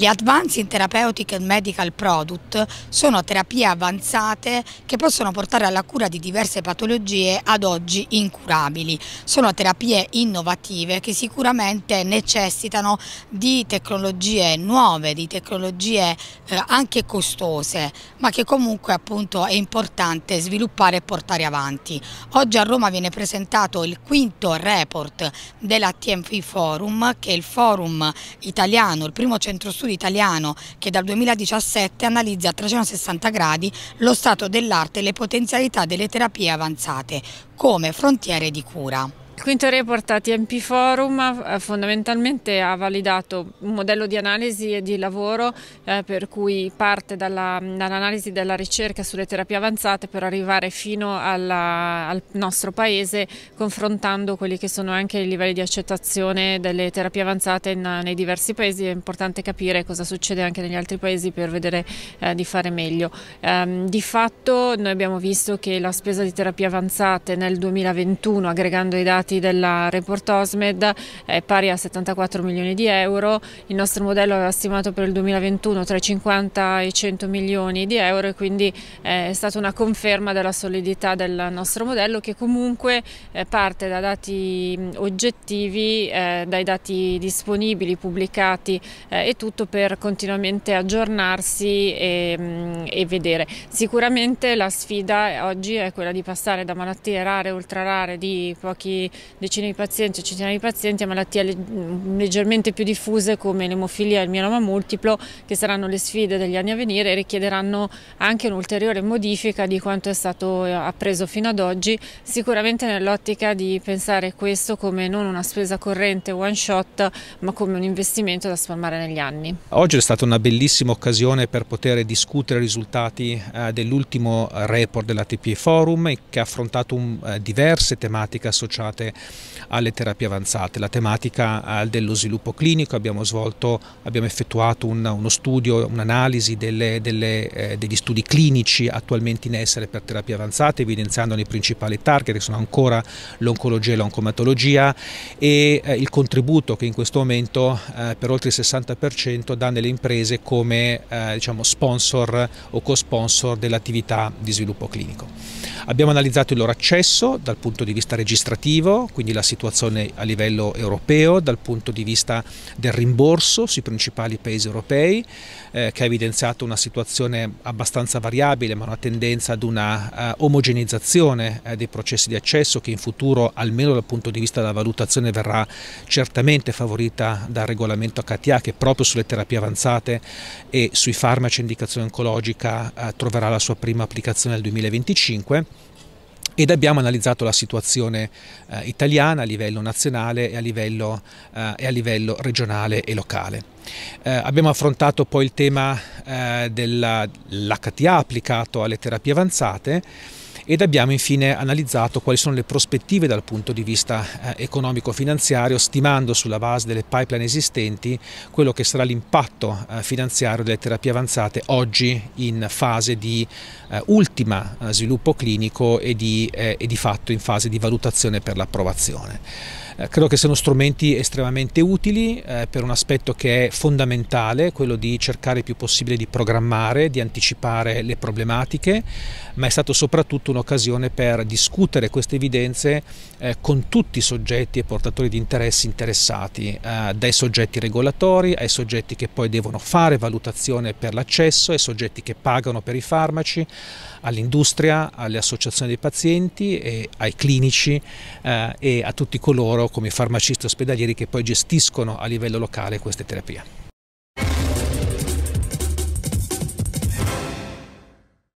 Gli Advanced Therapeutic and Medical Product sono terapie avanzate che possono portare alla cura di diverse patologie ad oggi incurabili. Sono terapie innovative che sicuramente necessitano di tecnologie nuove, di tecnologie eh, anche costose, ma che comunque appunto è importante sviluppare e portare avanti. Oggi a Roma viene presentato il quinto report della TMP Forum, che è il forum italiano, il primo centro studio studio italiano che dal 2017 analizza a 360 gradi lo stato dell'arte e le potenzialità delle terapie avanzate come frontiere di cura. Il Quinto report a TMP Forum eh, fondamentalmente ha validato un modello di analisi e di lavoro eh, per cui parte dall'analisi della ricerca sulle terapie avanzate per arrivare fino alla, al nostro paese confrontando quelli che sono anche i livelli di accettazione delle terapie avanzate in, nei diversi paesi. È importante capire cosa succede anche negli altri paesi per vedere eh, di fare meglio. Eh, di fatto noi abbiamo visto che la spesa di terapie avanzate nel 2021 aggregando i dati dati della report Osmed è pari a 74 milioni di euro, il nostro modello aveva stimato per il 2021 tra i 50 e i 100 milioni di euro e quindi eh, è stata una conferma della solidità del nostro modello che comunque eh, parte da dati oggettivi, eh, dai dati disponibili, pubblicati e tutto per continuamente aggiornarsi e, e vedere. Sicuramente la sfida oggi è quella di passare da malattie rare, ultra rare, di pochi decine di pazienti o centinaia di pazienti a malattie leggermente più diffuse come l'emofilia e il mieloma multiplo che saranno le sfide degli anni a venire e richiederanno anche un'ulteriore modifica di quanto è stato eh, appreso fino ad oggi, sicuramente nell'ottica di pensare questo come non una spesa corrente one shot ma come un investimento da spalmare negli anni. Oggi è stata una bellissima occasione per poter discutere i risultati eh, dell'ultimo report dell'ATP Forum che ha affrontato mm, eh, diverse tematiche associate alle, terapie avanzate. La tematica eh, dello sviluppo clinico, abbiamo, svolto, abbiamo effettuato un, uno studio, un'analisi eh, degli studi clinici attualmente in essere per terapie avanzate, evidenziando i principali target che sono ancora l'oncologia e l'oncomatologia e eh, il contributo che in questo momento eh, per oltre il 60% dà nelle imprese come eh, diciamo, sponsor o co-sponsor dell'attività di sviluppo clinico. Abbiamo analizzato il loro accesso dal punto di vista registrativo, quindi la situazione a livello europeo, dal punto di vista del rimborso sui principali paesi europei, eh, che ha evidenziato una situazione abbastanza variabile, ma una tendenza ad una eh, omogenizzazione eh, dei processi di accesso che in futuro, almeno dal punto di vista della valutazione, verrà certamente favorita dal regolamento HTA che proprio sulle terapie avanzate e sui farmaci a indicazione oncologica eh, troverà la sua prima applicazione nel 2025 ed abbiamo analizzato la situazione eh, italiana a livello nazionale e a livello, eh, e a livello regionale e locale. Eh, abbiamo affrontato poi il tema eh, dell'HTA applicato alle terapie avanzate ed abbiamo infine analizzato quali sono le prospettive dal punto di vista eh, economico-finanziario, stimando sulla base delle pipeline esistenti quello che sarà l'impatto eh, finanziario delle terapie avanzate oggi in fase di eh, ultima sviluppo clinico e di, e di fatto in fase di valutazione per l'approvazione credo che siano strumenti estremamente utili per un aspetto che è fondamentale, quello di cercare il più possibile di programmare, di anticipare le problematiche, ma è stato soprattutto un un'occasione per discutere queste evidenze eh, con tutti i soggetti e portatori di interessi interessati, eh, dai soggetti regolatori ai soggetti che poi devono fare valutazione per l'accesso, ai soggetti che pagano per i farmaci, all'industria, alle associazioni dei pazienti, ai clinici eh, e a tutti coloro come i farmacisti ospedalieri che poi gestiscono a livello locale queste terapie.